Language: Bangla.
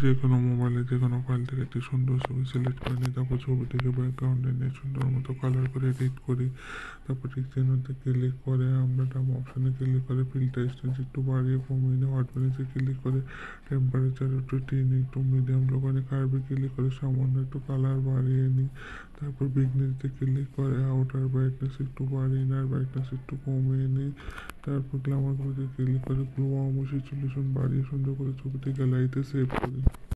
যে কোনো মোবাইলে যে কোনো ফাইল থেকে একটি সুন্দর ছবি সিলেক্ট করে নিই তারপর থেকে ব্যাকগ্রাউন্ডে নিয়ে সুন্দর মতো কালার করে এডিট করি তারপর ঠিক চিহ্নতে ক্লিক করে আমরা টাম অপশানে ক্লিক করে ফিল্টার স্টেজ একটু বাড়িয়ে কমিয়ে নিই হট ব্যালেন্সে ক্লিক করে টেম্পারেচার একটু টেনে একটু মিডিয়াম লো করে কার্ভে ক্লিক করে সামান্য একটু কালার বাড়িয়ে নিই তারপর বিগনেসতে ক্লিক করে আউটার ব্রাইটনেস একটু বাড়িয়ে আর ব্রাইটনেস একটু কমিয়ে নিই তারপর গ্ল্যামার কপিতে ক্লিক করে পুরো আমার চল্লিশ বাড়িয়ে সুন্দর করে ছবিটি গ্যালারিতে সেভ করি